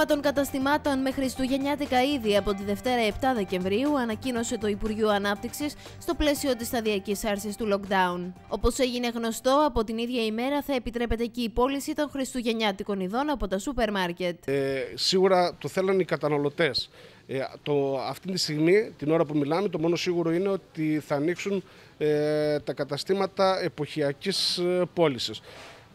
άνοιγμα των καταστημάτων με Χριστουγεννιάτικα ήδη από τη Δευτέρα 7 Δεκεμβρίου ανακοίνωσε το Υπουργείο Ανάπτυξης στο πλαίσιο της σταδιακής άρσης του lockdown. Όπως έγινε γνωστό, από την ίδια ημέρα θα επιτρέπεται και η πώληση των Χριστουγεννιάτικων ειδών από τα σούπερ μάρκετ. Ε, σίγουρα το θέλαν οι καταναλωτές. Ε, το, αυτή τη στιγμή, την ώρα που μιλάμε, το μόνο σίγουρο είναι ότι θα ανοίξουν ε, τα καταστήματα εποχιακής ε, πώλησης.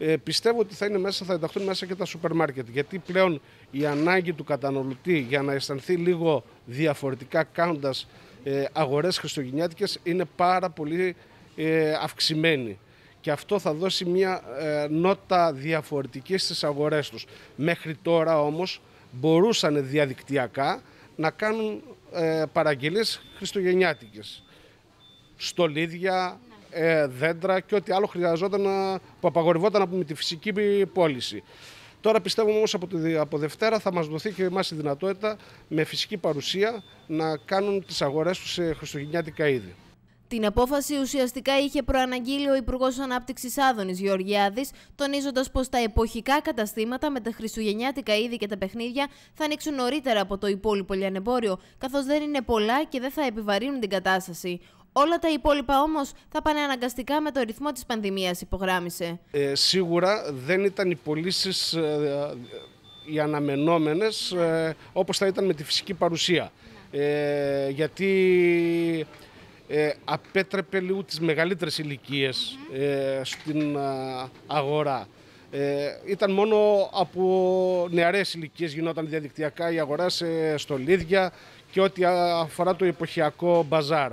Ε, πιστεύω ότι θα, είναι μέσα, θα ενταχθούν μέσα και τα σούπερ μάρκετ. Γιατί πλέον η ανάγκη του καταναλωτή για να αισθανθεί λίγο διαφορετικά κάνοντας ε, αγορές χριστουγεννιάτικες είναι πάρα πολύ ε, αυξημένη. Και αυτό θα δώσει μια ε, νότα διαφορετική στις αγορές τους. Μέχρι τώρα όμως μπορούσαν διαδικτυακά να κάνουν παραγγελίες χριστουγεννιάτικες. Στολίδια, ε, δέντρα και ό,τι άλλο χρειαζόταν να, που απαγορευόταν από τη φυσική πώληση. Τώρα πιστεύουμε όμως από, τη, από Δευτέρα θα μας δοθεί και εμάς η δυνατότητα με φυσική παρουσία να κάνουν τις αγορές τους σε χριστουγεννιάτικα είδη. Την απόφαση ουσιαστικά είχε προαναγγείλει ο Υπουργός Ανάπτυξης Άδωνης Γεωργιάδης, τονίζοντας πως τα εποχικά καταστήματα με τα χριστουγεννιάτικα είδη και τα παιχνίδια θα ανοίξουν νωρίτερα από το υπόλοιπο λιανεμπόριο, καθώς δεν είναι πολλά και δεν θα επιβαρύνουν την κατάσταση. Όλα τα υπόλοιπα όμως θα πάνε αναγκαστικά με το ρυθμό της πανδημίας, υπογράμισε. Ε, σίγουρα δεν ήταν οι πωλήσεις ε, ε, οι αναμενόμενες ε, όπως θα ήταν με τη φυσική παρουσία. γιατί απέτρεπε λίγο τις μεγαλύτερες ηλικίες στην αγορά. ήταν μόνο από νεαρές ηλικίες γινόταν διαδικτυακά η αγορά σε στολίδια και ό,τι αφορά το εποχιακό μπαζάρ.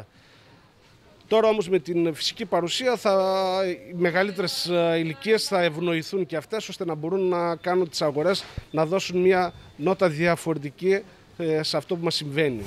Τώρα όμως με την φυσική παρουσία θα, οι μεγαλύτερες ε, ηλικίες θα ευνοηθούν και αυτές ώστε να μπορούν να κάνουν τις αγορές να δώσουν μια νότα διαφορετική ε, σε αυτό που μας συμβαίνει.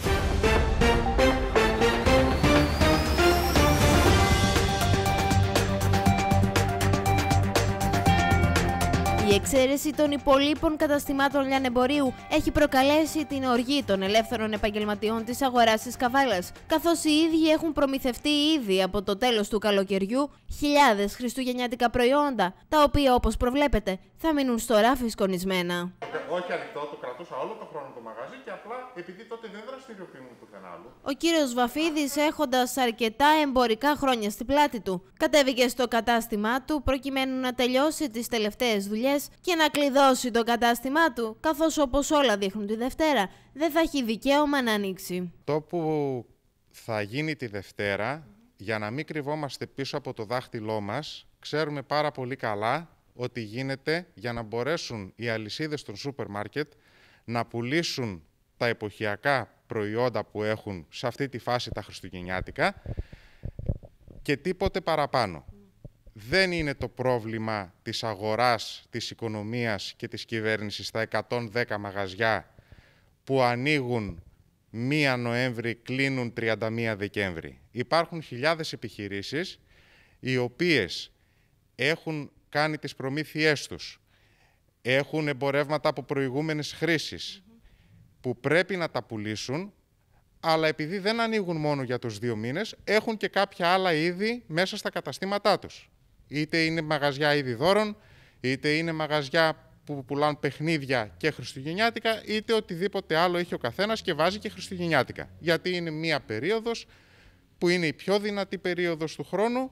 Η εξαίρεση των υπολείπων καταστημάτων λιανεμπορίου έχει προκαλέσει την οργή των ελεύθερων επαγγελματιών της αγοράς της Καβάλας, καθώς οι ίδιοι έχουν προμηθευτεί ήδη από το τέλος του καλοκαιριού χιλιάδες χριστουγεννιάτικα προϊόντα, τα οποία όπως προβλέπετε θα μείνουν στο ράφι σκονισμένα. Όχι ανοιχτό, το κρατούσα όλο το χρόνο το μαγαζί και απλά επειδή τότε δεν δραστηριοποιούμε πουθενά άλλο. Ο κύριος Βαφίδης, έχοντας αρκετά εμπορικά χρόνια στην πλάτη του, κατέβηκε στο κατάστημά του προκειμένου να τελειώσει τις τελευταίες δουλειές και να κλειδώσει το κατάστημά του, καθώς όπως όλα δείχνουν τη Δευτέρα, δεν θα έχει δικαίωμα να ανοίξει. Το που θα γίνει τη Δευτέρα, για να μην κρυβόμαστε πίσω από το δάχτυλό μας, ξέρουμε πάρα πολύ καλά ότι γίνεται για να μπορέσουν οι αλυσίδες των σούπερ μάρκετ να πουλήσουν τα εποχιακά προϊόντα που έχουν σε αυτή τη φάση τα Χριστουγεννιάτικα και τίποτε παραπάνω δεν είναι το πρόβλημα της αγοράς, της οικονομίας και της κυβέρνησης τα 110 μαγαζιά που ανοίγουν 1 Νοέμβρη, κλείνουν 31 Δεκέμβρη. Υπάρχουν χιλιάδες επιχειρήσεις οι οποίες έχουν κάνει τις προμήθειές τους, έχουν εμπορεύματα από προηγούμενες χρήσεις που πρέπει να τα πουλήσουν, αλλά επειδή δεν ανοίγουν μόνο για τους δύο μήνες, έχουν και κάποια άλλα είδη μέσα στα καταστήματά τους. Είτε είναι μαγαζιά είδη δώρων, είτε είναι μαγαζιά που πουλάνε παιχνίδια και χριστουγεννιάτικα, είτε οτιδήποτε άλλο έχει ο καθένας και βάζει και χριστουγεννιάτικα. Γιατί είναι μία περίοδος που είναι η πιο δυνατή περίοδος του χρόνου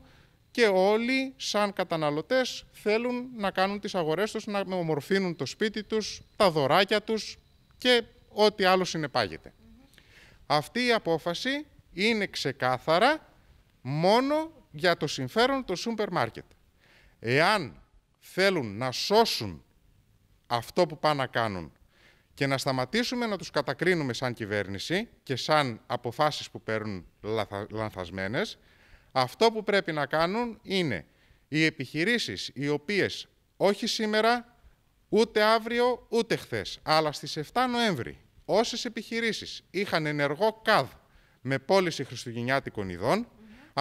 και όλοι, σαν καταναλωτές, θέλουν να κάνουν τις αγορές τους, να ομορφύνουν το σπίτι τους, τα δωράκια τους και ό,τι άλλο συνεπάγεται. Αυτή η απόφαση είναι ξεκάθαρα μόνο για το συμφέρον το σούπερ μάρκετ. Εάν θέλουν να σώσουν αυτό που πάνε να κάνουν και να σταματήσουμε να τους κατακρίνουμε σαν κυβέρνηση και σαν αποφάσεις που παίρνουν λανθασμένες, αυτό που πρέπει να κάνουν είναι οι επιχειρήσεις οι οποίες όχι σήμερα, ούτε αύριο, ούτε χθες, αλλά στις 7 Νοέμβρη, όσες επιχειρήσεις είχαν ενεργό ΚΑΔ με πώληση χριστουγεννιάτικων ειδών,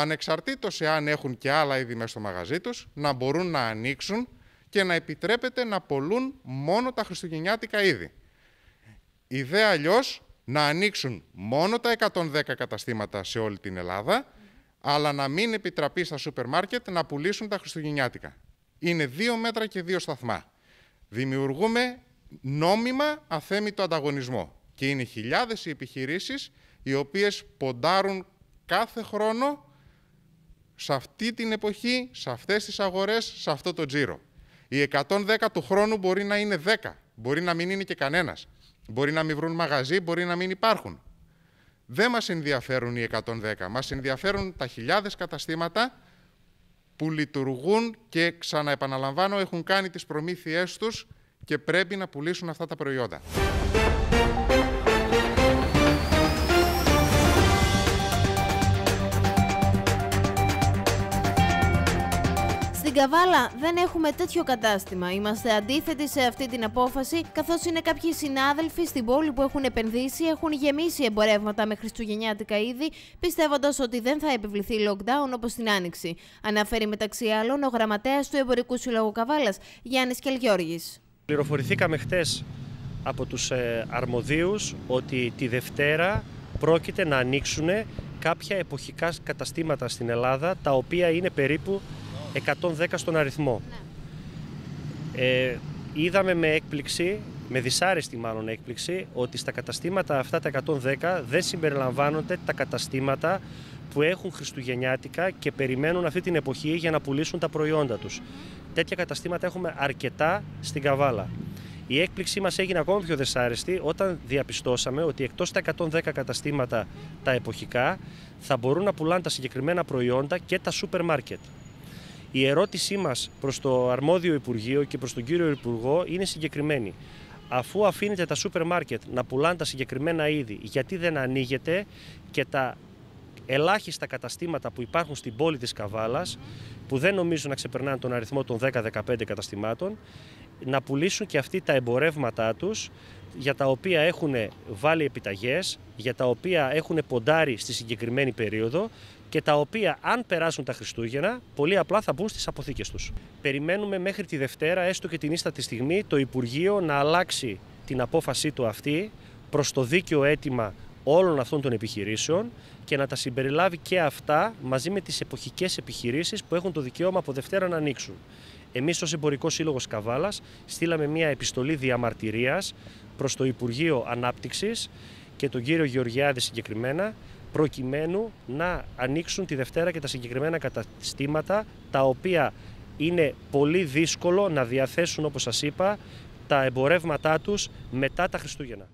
ανεξαρτήτως εάν έχουν και άλλα είδη μέσα στο μαγαζί τους, να μπορούν να ανοίξουν και να επιτρέπεται να πολλούν μόνο τα χριστουγεννιάτικα είδη. Ιδέα αλλιώς να ανοίξουν μόνο τα 110 καταστήματα σε όλη την Ελλάδα, αλλά να μην επιτραπεί στα σούπερ μάρκετ να πουλήσουν τα χριστουγεννιάτικα. Είναι δύο μέτρα και δύο σταθμά. Δημιουργούμε νόμιμα αθέμητο ανταγωνισμό. Και είναι χιλιάδες οι επιχειρήσεις οι οποίες ποντάρουν κάθε χρόνο σε αυτή την εποχή, σε αυτές τις αγορές, σε αυτό το τζίρο. Οι 110 του χρόνου μπορεί να είναι 10, μπορεί να μην είναι και κανένας. Μπορεί να μην βρουν μαγαζί, μπορεί να μην υπάρχουν. Δεν μας ενδιαφέρουν οι 110, Μας ενδιαφέρουν τα χιλιάδες καταστήματα που λειτουργούν και ξαναεπαναλαμβάνω έχουν κάνει τις προμήθειε τους και πρέπει να πουλήσουν αυτά τα προϊόντα. Καβάλα δεν έχουμε τέτοιο κατάστημα. Είμαστε αντίθετοι σε αυτή την απόφαση, καθώς είναι κάποιοι συνάδελφοι στην πόλη που έχουν επενδύσει, έχουν γεμίσει εμπορεύματα με χριστουγεννιάτικα είδη, πιστεύοντας ότι δεν θα επιβληθεί lockdown όπως την Άνοιξη. Αναφέρει μεταξύ άλλων ο γραμματέας του Εμπορικού Συλλόγου Καβάλας, Γιάννης Κελγιώργης. Πληροφορηθήκαμε χτες από τους ε, αρμοδίους ότι τη Δευτέρα πρόκειται να ανοίξουν κάποια εποχικά καταστήματα στην Ελλάδα, τα οποία είναι περίπου 110 στον αριθμό. Ναι. Ε, είδαμε με έκπληξη, με δυσάρεστη μάλλον έκπληξη, ότι στα καταστήματα αυτά τα 110 δεν συμπεριλαμβάνονται τα καταστήματα που έχουν χριστουγεννιάτικα και περιμένουν αυτή την εποχή για να πουλήσουν τα προϊόντα τους. Mm-hmm. Τέτοια καταστήματα έχουμε αρκετά στην Καβάλα. Η έκπληξή μας έγινε ακόμα πιο δυσάρεστη όταν διαπιστώσαμε ότι εκτός τα 110 καταστήματα τα εποχικά θα μπορούν να πουλάνε τα συγκεκριμένα προϊόντα και τα σούπερ μάρκετ. Η ερώτησή μας προς το αρμόδιο Υπουργείο και προς τον κύριο Υπουργό είναι συγκεκριμένη. Αφού αφήνετε τα σούπερ μάρκετ να πουλάνε τα συγκεκριμένα είδη, γιατί δεν ανοίγετε και τα ελάχιστα καταστήματα που υπάρχουν στην πόλη της Καβάλας, που δεν νομίζω να ξεπερνάνε τον αριθμό των 10-15 καταστημάτων, να πουλήσουν και αυτοί τα εμπορεύματά τους, για τα οποία έχουν βάλει επιταγές, για τα οποία έχουν ποντάρει στη συγκεκριμένη περίοδο, και τα οποία αν περάσουν τα Χριστούγεννα πολύ απλά θα μπουν στις αποθήκες τους. Περιμένουμε μέχρι τη Δευτέρα, έστω και την ίστατη στιγμή, το Υπουργείο να αλλάξει την απόφασή του αυτή προς το δίκαιο αίτημα όλων αυτών των επιχειρήσεων και να τα συμπεριλάβει και αυτά μαζί με τις εποχικές επιχειρήσεις που έχουν το δικαίωμα από Δευτέρα να ανοίξουν. Εμείς ως Εμπορικός Σύλλογος Καβάλας στείλαμε μια επιστολή διαμαρτυρίας προς το Υπουργείο Ανάπτυξης και τον κύριο Γεωργιάδη συγκεκριμένα, προκειμένου να ανοίξουν τη Δευτέρα και τα συγκεκριμένα καταστήματα, τα οποία είναι πολύ δύσκολο να διαθέσουν, όπως σας είπα, τα εμπορεύματά τους μετά τα Χριστούγεννα.